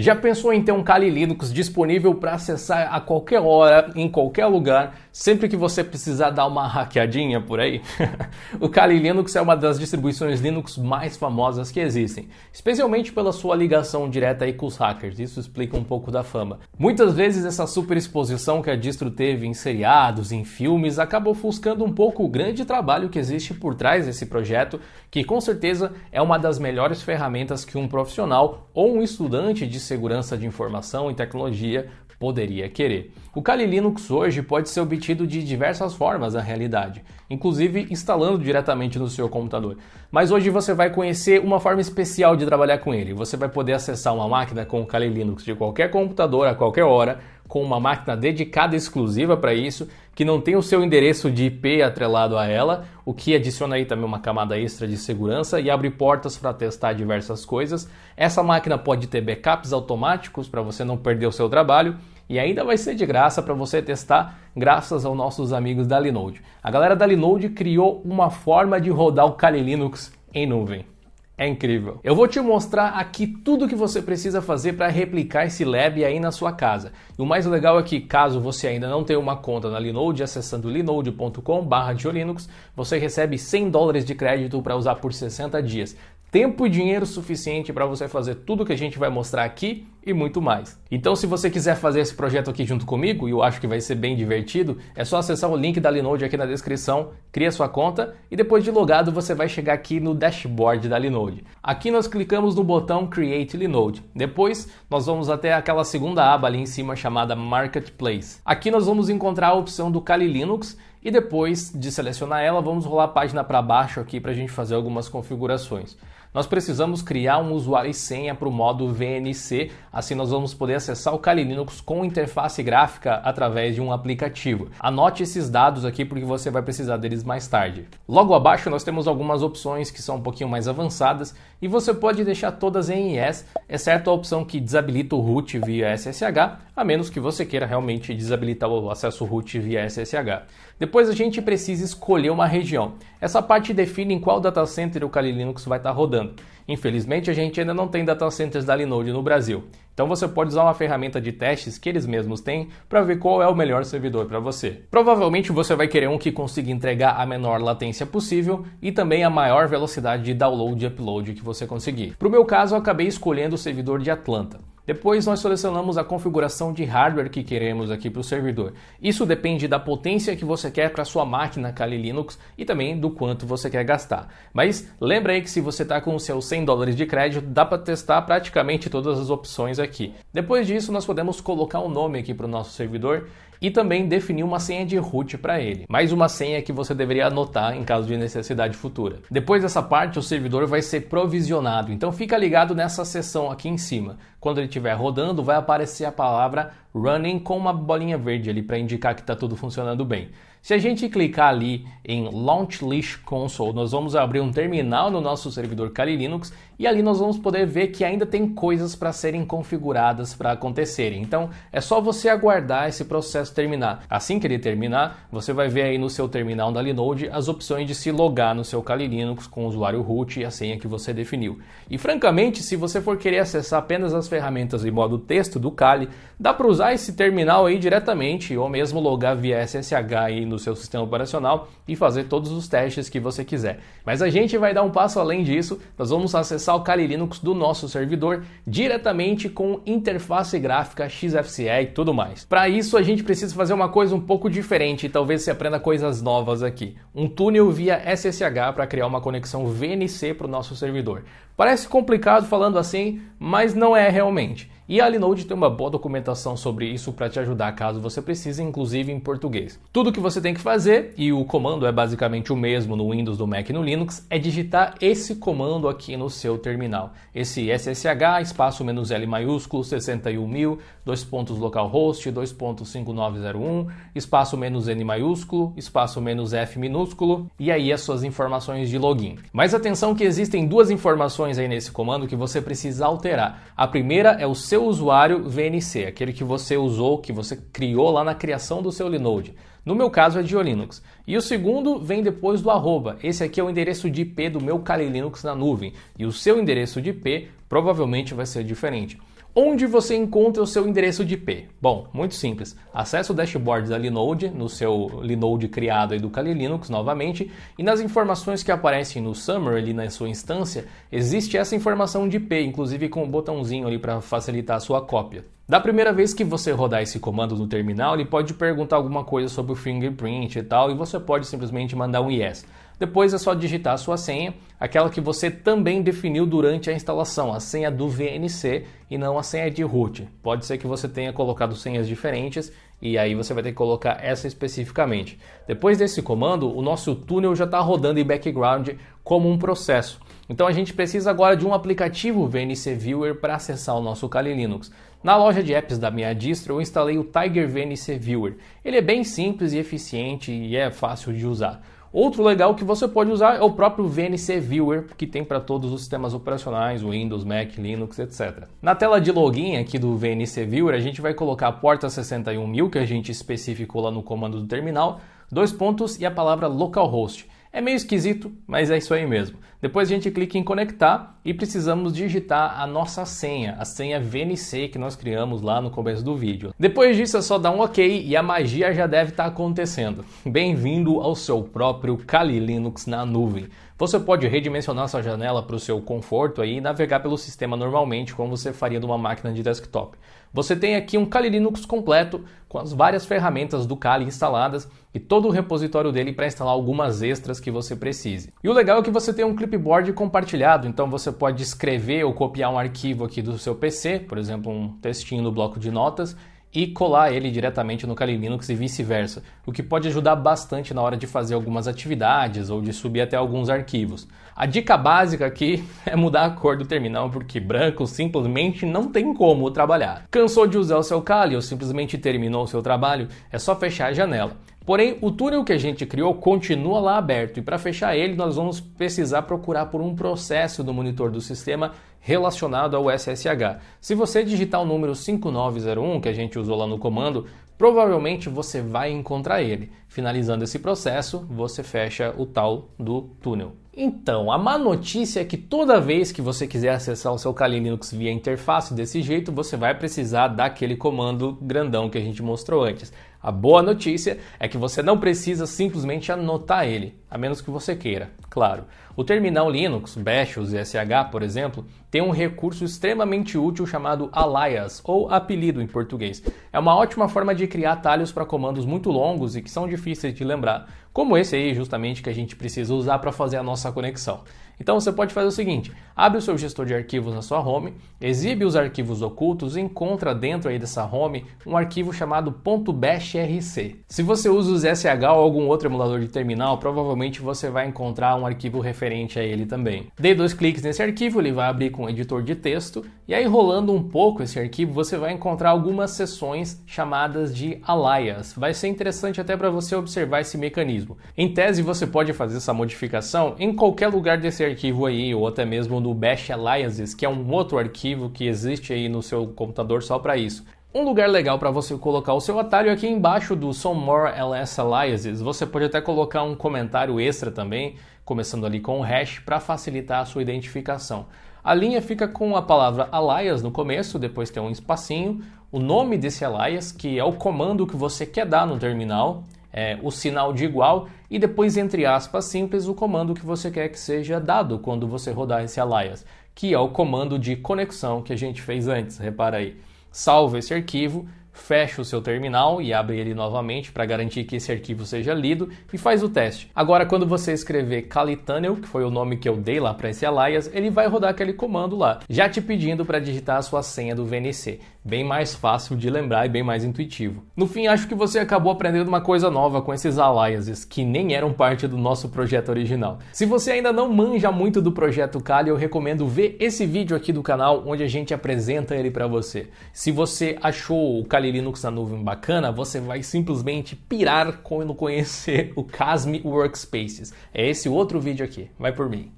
Já pensou em ter um Kali Linux disponível para acessar a qualquer hora, em qualquer lugar, sempre que você precisar dar uma hackeadinha por aí? o Kali Linux é uma das distribuições Linux mais famosas que existem, especialmente pela sua ligação direta aí com os hackers, isso explica um pouco da fama. Muitas vezes essa superexposição que a distro teve em seriados, em filmes, acaba ofuscando um pouco o grande trabalho que existe por trás desse projeto, que com certeza é uma das melhores ferramentas que um profissional ou um estudante de segurança de informação e tecnologia poderia querer. O Kali Linux hoje pode ser obtido de diversas formas na realidade, inclusive instalando diretamente no seu computador. Mas hoje você vai conhecer uma forma especial de trabalhar com ele. Você vai poder acessar uma máquina com o Kali Linux de qualquer computador a qualquer hora, com uma máquina dedicada exclusiva para isso que não tem o seu endereço de IP atrelado a ela, o que adiciona aí também uma camada extra de segurança e abre portas para testar diversas coisas. Essa máquina pode ter backups automáticos para você não perder o seu trabalho e ainda vai ser de graça para você testar, graças aos nossos amigos da Linode. A galera da Linode criou uma forma de rodar o Kali Linux em nuvem. É incrível. Eu vou te mostrar aqui tudo o que você precisa fazer para replicar esse lab aí na sua casa. E o mais legal é que caso você ainda não tenha uma conta na Linode, acessando linode.com/linux, você recebe 100 dólares de crédito para usar por 60 dias. Tempo e dinheiro suficiente para você fazer tudo que a gente vai mostrar aqui e muito mais. Então, se você quiser fazer esse projeto aqui junto comigo, e eu acho que vai ser bem divertido, é só acessar o link da Linode aqui na descrição, cria sua conta e depois de logado você vai chegar aqui no dashboard da Linode. Aqui nós clicamos no botão Create Linode. Depois, nós vamos até aquela segunda aba ali em cima chamada Marketplace. Aqui nós vamos encontrar a opção do Kali Linux e depois de selecionar ela, vamos rolar a página para baixo aqui para a gente fazer algumas configurações nós precisamos criar um usuário e senha para o modo VNC, assim nós vamos poder acessar o Kali Linux com interface gráfica através de um aplicativo. Anote esses dados aqui porque você vai precisar deles mais tarde. Logo abaixo nós temos algumas opções que são um pouquinho mais avançadas e você pode deixar todas em S, exceto a opção que desabilita o root via SSH, a menos que você queira realmente desabilitar o acesso root via SSH. Depois a gente precisa escolher uma região. Essa parte define em qual data center o Kali Linux vai estar tá rodando. Infelizmente, a gente ainda não tem data centers da Linode no Brasil. Então você pode usar uma ferramenta de testes que eles mesmos têm para ver qual é o melhor servidor para você. Provavelmente você vai querer um que consiga entregar a menor latência possível e também a maior velocidade de download e upload que você conseguir. Para o meu caso, eu acabei escolhendo o servidor de Atlanta. Depois nós selecionamos a configuração de hardware que queremos aqui para o servidor. Isso depende da potência que você quer para sua máquina Kali Linux e também do quanto você quer gastar. Mas lembra aí que se você está com os seus 100 dólares de crédito, dá para testar praticamente todas as opções aqui. Depois disso nós podemos colocar o um nome aqui para o nosso servidor e também definir uma senha de root para ele, mais uma senha que você deveria anotar em caso de necessidade futura. Depois dessa parte, o servidor vai ser provisionado, então fica ligado nessa seção aqui em cima. Quando ele estiver rodando, vai aparecer a palavra running com uma bolinha verde ali para indicar que está tudo funcionando bem. Se a gente clicar ali em Launch List Console, nós vamos abrir um terminal no nosso servidor Kali Linux e ali nós vamos poder ver que ainda tem coisas para serem configuradas para acontecerem. Então é só você aguardar esse processo terminar. Assim que ele terminar, você vai ver aí no seu terminal da Linode as opções de se logar no seu Kali Linux com o usuário root e a senha que você definiu. E francamente, se você for querer acessar apenas as ferramentas em modo texto do Kali, dá para usar usar esse terminal aí diretamente ou mesmo logar via SSH aí no seu sistema operacional e fazer todos os testes que você quiser. Mas a gente vai dar um passo além disso, nós vamos acessar o Kali Linux do nosso servidor diretamente com interface gráfica XFCE e tudo mais. Para isso a gente precisa fazer uma coisa um pouco diferente e talvez se aprenda coisas novas aqui. Um túnel via SSH para criar uma conexão VNC para o nosso servidor. Parece complicado falando assim, mas não é realmente. E a Linode tem uma boa documentação sobre isso para te ajudar caso você precise, inclusive em português. Tudo que você tem que fazer, e o comando é basicamente o mesmo no Windows, no Mac e no Linux, é digitar esse comando aqui no seu terminal. Esse SSH, espaço menos L maiúsculo, 61 mil, dois pontos localhost, 2.5901, espaço menos N maiúsculo, espaço menos F minúsculo, e aí as suas informações de login. Mas atenção que existem duas informações opções aí nesse comando que você precisa alterar. A primeira é o seu usuário VNC, aquele que você usou, que você criou lá na criação do seu Linode. No meu caso é de Linux. E o segundo vem depois do arroba. Esse aqui é o endereço de IP do meu Kali Linux na nuvem. E o seu endereço de IP provavelmente vai ser diferente. Onde você encontra o seu endereço de IP? Bom, muito simples. Acesse o dashboard da Linode, no seu Linode criado aí do Kali Linux novamente, e nas informações que aparecem no Summary ali na sua instância, existe essa informação de IP, inclusive com um botãozinho ali para facilitar a sua cópia. Da primeira vez que você rodar esse comando no terminal, ele pode perguntar alguma coisa sobre o fingerprint e tal, e você pode simplesmente mandar um yes. Depois é só digitar a sua senha, aquela que você também definiu durante a instalação, a senha do VNC e não a senha de root. Pode ser que você tenha colocado senhas diferentes e aí você vai ter que colocar essa especificamente. Depois desse comando, o nosso túnel já está rodando em background como um processo. Então a gente precisa agora de um aplicativo VNC Viewer para acessar o nosso Kali Linux. Na loja de apps da minha distro eu instalei o Tiger VNC Viewer. Ele é bem simples e eficiente e é fácil de usar. Outro legal que você pode usar é o próprio VNC Viewer, que tem para todos os sistemas operacionais, Windows, Mac, Linux, etc. Na tela de login aqui do VNC Viewer, a gente vai colocar a porta 61000 que a gente especificou lá no comando do terminal, dois pontos e a palavra localhost. É meio esquisito, mas é isso aí mesmo. Depois a gente clica em conectar e precisamos digitar a nossa senha, a senha VNC que nós criamos lá no começo do vídeo. Depois disso é só dar um OK e a magia já deve estar tá acontecendo. Bem-vindo ao seu próprio Kali Linux na nuvem. Então, você pode redimensionar sua janela para o seu conforto aí e navegar pelo sistema normalmente, como você faria numa máquina de desktop. Você tem aqui um Kali Linux completo, com as várias ferramentas do Kali instaladas e todo o repositório dele para instalar algumas extras que você precise. E o legal é que você tem um clipboard compartilhado, então você pode escrever ou copiar um arquivo aqui do seu PC, por exemplo, um textinho no bloco de notas, e colar ele diretamente no Kali Linux e vice-versa, o que pode ajudar bastante na hora de fazer algumas atividades ou de subir até alguns arquivos. A dica básica aqui é mudar a cor do terminal, porque branco simplesmente não tem como trabalhar. Cansou de usar o seu Kali ou simplesmente terminou o seu trabalho? É só fechar a janela. Porém, o túnel que a gente criou continua lá aberto e para fechar ele, nós vamos precisar procurar por um processo do monitor do sistema relacionado ao SSH. Se você digitar o número 5901 que a gente usou lá no comando, provavelmente você vai encontrar ele. Finalizando esse processo, você fecha o tal do túnel. Então, a má notícia é que toda vez que você quiser acessar o seu Kali Linux via interface desse jeito, você vai precisar daquele comando grandão que a gente mostrou antes. A boa notícia é que você não precisa simplesmente anotar ele, a menos que você queira, claro. O terminal Linux, Bash ou ZSH, por exemplo, tem um recurso extremamente útil chamado alias, ou apelido em português. É uma ótima forma de criar atalhos para comandos muito longos e que são difíceis de lembrar, como esse aí justamente que a gente precisa usar para fazer a nossa conexão. Então você pode fazer o seguinte: abre o seu gestor de arquivos na sua home, exibe os arquivos ocultos e encontra dentro aí dessa home um arquivo chamado .bashrc. Se você usa o ZSH ou algum outro emulador de terminal, provavelmente você vai encontrar um arquivo referente a ele também. Dê dois cliques nesse arquivo, ele vai abrir com um editor de texto e aí rolando um pouco esse arquivo, você vai encontrar algumas seções chamadas de alias. Vai ser interessante até para você observar esse mecanismo arquivo. Em tese, você pode fazer essa modificação em qualquer lugar desse arquivo aí, ou até mesmo no Bash Alliances, que é um outro arquivo que existe aí no seu computador só para isso. Um lugar legal para você colocar o seu atalho é aqui embaixo do Some More LS Aliases. Você pode até colocar um comentário extra também, começando ali com o um hash, para facilitar a sua identificação. A linha fica com a palavra alias no começo, depois tem um espacinho, o nome desse alias, que é o comando que você quer dar no terminal, é, o sinal de igual e depois, entre aspas simples, o comando que você quer que seja dado quando você rodar esse alias, que é o comando de conexão que a gente fez antes, repara aí. Salva esse arquivo fecha o seu terminal e abre ele novamente para garantir que esse arquivo seja lido e faz o teste. Agora, quando você escrever Tunnel, que foi o nome que eu dei lá para esse alias, ele vai rodar aquele comando lá, já te pedindo para digitar a sua senha do VNC. Bem mais fácil de lembrar e bem mais intuitivo. No fim, acho que você acabou aprendendo uma coisa nova com esses aliases, que nem eram parte do nosso projeto original. Se você ainda não manja muito do projeto Kali, eu recomendo ver esse vídeo aqui do canal, onde a gente apresenta ele para você. Se você achou o Kali Linux na nuvem bacana, você vai simplesmente pirar quando conhecer o Casmi Workspaces. É esse outro vídeo aqui, vai por mim.